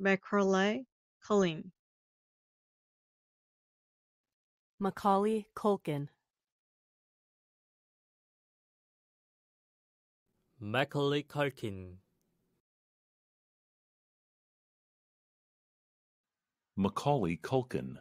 Macaulay Culkin. Macaulay Culkin. Macaulay Culkin. Macaulay Culkin.